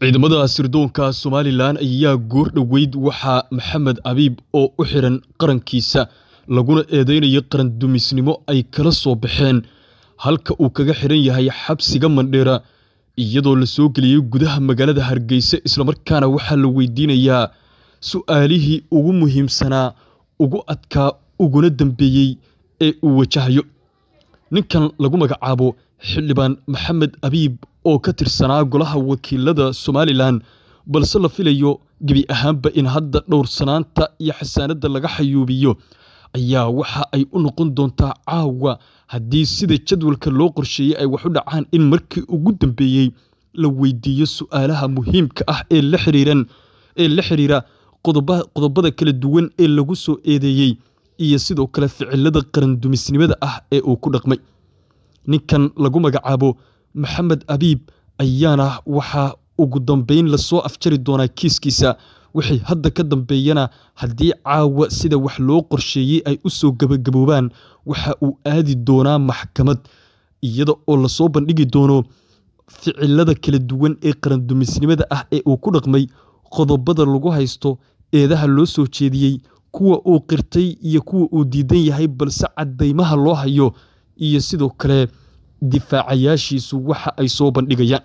ciidamada sirdoonka somalilan ayaa goor dhoweyd waxaa maxamed abiib oo u xiran qarankiisa laguna qaran qarandumisnimo ay kala soo baxeen halka uu kaga xiran yahay xabsiga mandheera iyadoo lasoo geliyey gudaha magaalada hargeysa islamarkaana waxaa la weydiinayaa su'aalihii ugu muhiimsanaa ugu adkaa uguna dambeeyey ee uu wajahayo ninkan lagu magacaabo xildhibaan maxamed abiib oo ka tirsanaa golaha wakiilada somalilan balse la filayo gebi ahaanba in hadda dhowr sanaanta iyo xasaanadda laga xayuubiyo ayaa waxa ay u noqon doontaa caawa haddii sida jadwalka loo qorsheeyey ay wax u dhacaan in markii ugu dambeeyey la weydiiyo su-aalaha muhiimka ah ee la xiriiran ee la xiriira qodobada kala duwan ee lagu soo eedeeyey iyo sidoo kale ficilada qarandumisnimada ah ee uu ku dhaqmay ninkan lagu magacaabo maxamed abiib ayaana waxaa ugu dambeyn lasoo afjari doonaa kiiskiisa wixii hadda ka dambeeyana haddii caawa sida wax loo qorsheeyey ay u soo gabagaboobaan waxa uu aadi doonaa maxkamad iyada oo lasoo bandhigi doono ficilada kala duwan ee qarandumisnimada ah ee uu ku dhaqmay qodobada lagu haysto eedaha loo soo jeediyey kuwa uu qirtay iyo kuwa uu diidan yahay balse cadaymaha loo hayo iyo sidoo kale difaacayaashiisu waxa ay soo bandhigayaan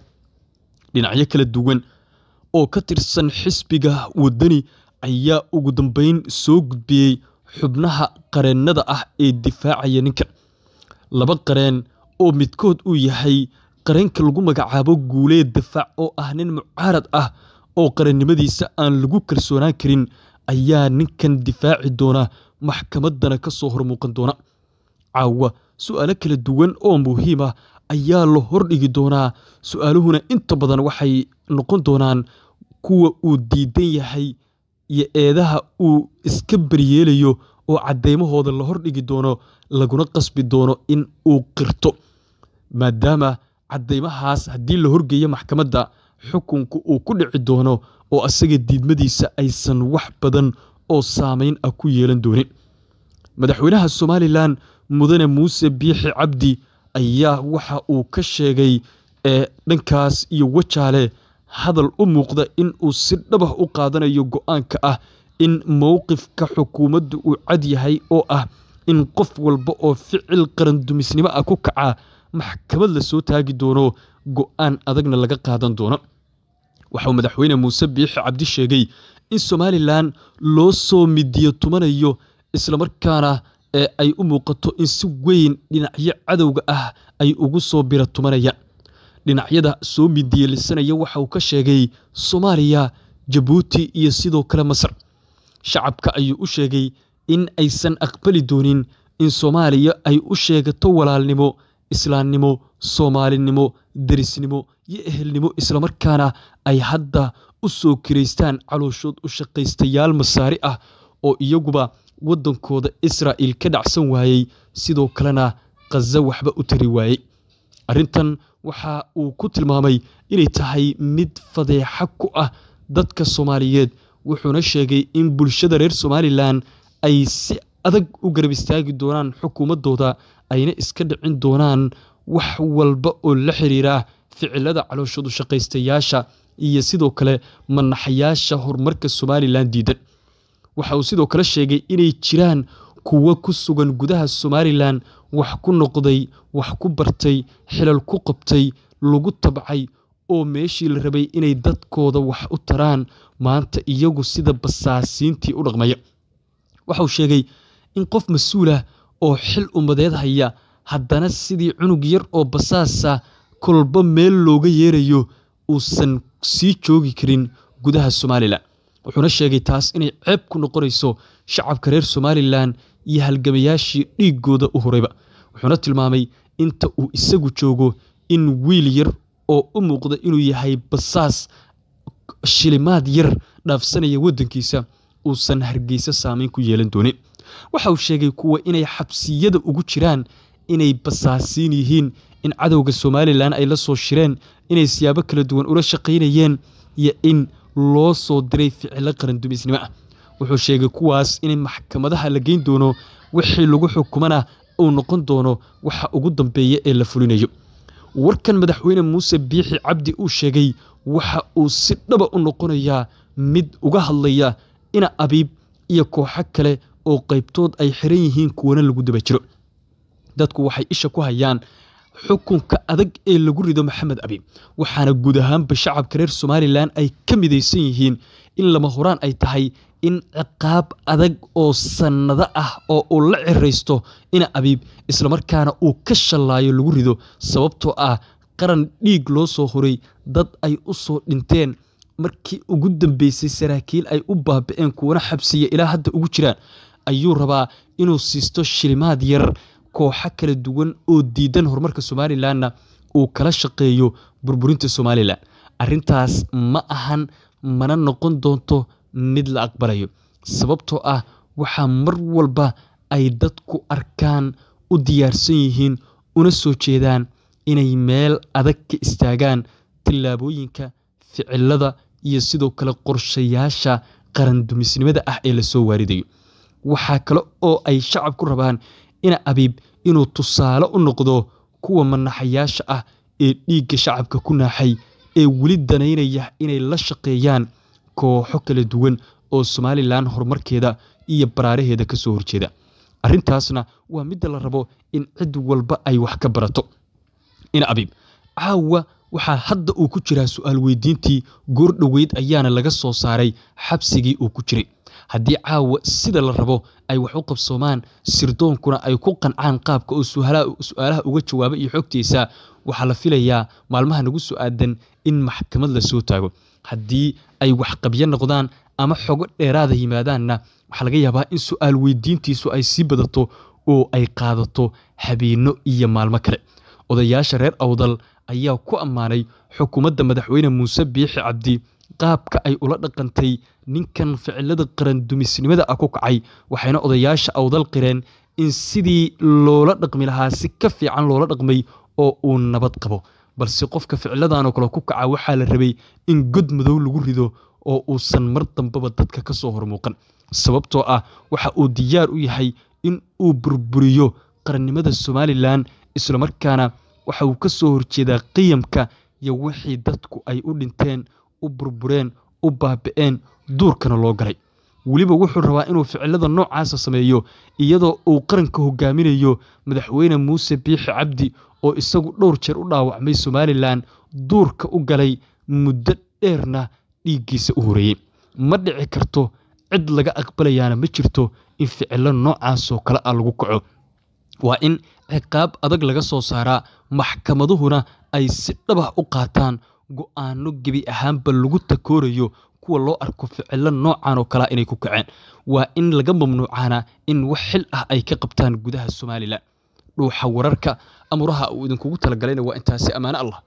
dhinacyo kala duwan oo ka tirsan xisbiga waddani ayaa ugu dambeyn soo gudbiyey xubnaha qareennada ah ee difaacaya ninkan laba qareen oo midkood uu yahay qareenka lagu magacaabo guulee difaac oo ah nin mucaarad ah oo qareennimadiisa aan lagu kalsoonaan karin ayaa ninkan difaaci doona maxkamaddana ka soo hormuuqan doona caawa su'aalo kala duwan oo muhiim ah ayaa la hordhigi doonaa su'aaluhuna inta badan waxay noqon doonaan kuwa uu diidan yahay iyo eedaha uu iska baryeelayo oo caddeymahooda la hordhigi doono laguna qasbi doono in uu qirto maadaama caddeymahaas haddii la horgeeyo maxkamadda xukunka uu ku dhici doono oo asaga diidmadiisa aysan wax badan oo saameyn ah ku yeelan doonin madaxweynaha somalilan mudane muuse biixi cabdi ayaa waxa uu ka sheegay ee dhankaas iyo wajaale hadal u muuqda in uu si dhabah u qaadanayo go-aanka ah in mowqifka xukuumaddu uu cad yahay oo ah in qof walba oo ficil qarandumisnimo ah ku kaca maxkamad la soo taagi doono go-aan adagna laga qaadan doono waxauu madaxweyne muuse biixi cabdi sheegay in somalilan loo soo midiyo tumanayo islamarkaana ee ay u muuqato in si weyn dhinacyo cadowga ah ay ugu soo biratumanayaan dhinacyada soo midiyeelisanaya waxa uu ka sheegay soomaaliya jabuuti iyo sidoo kale masar shacabka ayuu u sheegay in aysan aqbali doonin in soomaaliya ay u sheegato walaalnimo islaannimo soomaalinimo derisnimo iyo ehelnimo islamarkaana ay hadda u soo kiraystaan calooshood u shaqaystayaal masaari ah oo iyaguba waddankooda israa'il ka dhacsan waayey sidoo kalena khaza waxba u tari waayey arrintan waxa uu ku tilmaamay inay tahay mid fadeexa ku ah dadka soomaaliyeed wuxuuna sheegay in bulshada reer somalilan ay si adag u garab istaagi doonaan xukuumaddooda ayna iska dhicin doonaan wax walba oo la xiriira ficilada calooshoodu shaqaystayaasha iyo sidoo kale manaxayaasha horumarka somalilan diidan waxa uu sidoo kale sheegay inay jiraan kuwo ku sugan gudaha somalilan wax ku noqday wax ku bartay xilal ku qabtay lagu tabcay oo meeshii la rabay inay dadkooda wax u taraan maanta iyagu sida basaasiintii u dhaqmaya waxauu sheegay in qof mas uul ah oo xil ummadeed haya haddana sidii cunug yar oo basaasa kolba meel looga yeerayo uusan sii joogi karin gudaha somalilan wuxuuna sheegay taas inay ceeb ku noqonayso shacabka reer somalilan iyo halgamayaashii dhiiggooda u hurayba wuxuuna tilmaamay inta uu isagu joogo in wiil yar oo u muuqda inuu yahay basaas shilimaad yar dhaafsanaya waddankiisa uusan hargeysa saameyn ku yeelan doonin waxa uu sheegay kuwa inay xabsiyada ugu jiraan inay basaasiin yihiin in cadowga somalilan ay la soo shireen inay siyaabo kala duwan ula shaqaynayeen iyo in loo soo diray ficilo qarandumisnimo ah wuxuu sheegay kuwaas in maxkamadaha la geyn doono wixii lagu xukumana uu noqon doono waxa ugu dambeeya ee la fulinayo warkan madaxweyne muuse biixi cabdi uu sheegay waxa uu si dhaba ah u noqonayaa mid uga hadlaya ina abiib iyo kooxo kale oo qaybtood ay xiran yihiin kuwana lagu daba jiro dadku waxay isha ku hayaan xukunka adag ee lagu rido maxamed abi waxaana guud ahaanba shacabka reer somalilan ay ka midaysan yihiin in lama horaan ay tahay in ciqaab adag oo sannado ah oo uu la ciraysto ina abiib islamarkaana uu ka shallaayo lagu rido sababtoo ah qaran dhiig loo soo horay dad ay u soo dhinteen markii ugu dambeysay saraakiil ay u baabi'een kuwana xabsiya ilaa hadda ugu jiraan ayuu rabaa inuu siisto shilimaad yar kooxo kala duwan oo diidan horumarka somalilanna uu kala shaqeeyo burburinta somalilan arintaas ma ahan mana noqon doonto mid la aqbalayo sababtoo ah waxaa mar walba ay dadku arkaan u diyaarsan yihiin una soo jeedaan inay meel adag ka istaagaan tillaabooyinka ficilada iyo sidoo kale qorshayaasha qarandumisnimada ah ee lasoo waaridayo waxaa kale oo ay shacab ku rabaan in abiib inuu tusaale u noqdo kuwa manaxayaasha ah ee dhiigga shacabka ku naaxay ee weli danaynaya inay la shaqeeyaan kooxo kala duwan oo somalilan horumarkeeda iyo baraaraheeda ka soo horjeeda arrintaasna waa midda la rabo in cid walba ay wax ka barato ina abiib caawa waxaa hadda uu ku jiraa su-aal weydiintii goor dhoweyd ayaana laga soo saaray xabsigii uu ku jiray haddii caawa sida la rabo ay wax u qabsoomaan sirdoonkuna ay ku qancaan qaabka oo su-aalaha uga jawaabay iyo xogtiisa waxaa la filayaa maalmaha nagu soo aadan in maxkamad la soo taago haddii ay waxqabyo noqdaan ama xogo dheeraada yimaadaanna waxaa laga yaabaa in su-aal weydiintiisu ay sii badato oo ay qaadato habeeno iyo maalmo kale odayaasha reer awdal ayaa ku ammaanay xukuumadda madaxweyne muuse biixi cabdi qaabka ay ula dhaqantay ninkan ficilada qaran dumisnimada ah ku kacay waxayna odayaasha awdal qireen in sidii loola dhaqmi lahaa si ka fiican loola dhaqmay oo uu nabad qabo balse qofka ficiladanoo kale ku kaca waxaa la rabay in god madow lagu rido oo uusan mar dambaba dadka ka soo hormuuqan sababtoo ah waxa uu diyaar u yahay in uu burburiyo qarannimada somalilan islamarkaana waxa uu ka soo horjeedaa qiyamka iyo wixii dadku ay u dhinteen u burbureen u baabi'een duurkana loo galay weliba wuxuu rabaa inuu ficilada noocaasa sameeyo iyadoo uu qaranka hogaaminayo madaxweyne muuse biixi cabdi oo isagu dhowr jeer u dhaawacmay somalilan duurka u galay muddo dheerna dhiiggiisa u horeeyey ma dhici karto cid laga aqbalayaana ma jirto in ficilo noocaasoo kale ah lagu kaco waa in ciqaab adag laga soo saaraa maxkamaduhuna ay si dhabah u qaataan go'aano gebi ahaanba lagu takoorayo kuwa loo arko ficilo noocan oo kalea inay ku kaceen waa in laga mamnuucaanaa in wax xil ah ay ka qabtaan gudaha somalilan dhuuxa wararka amuraha uu idinkugu talagalayna waa intaasi ammaano allah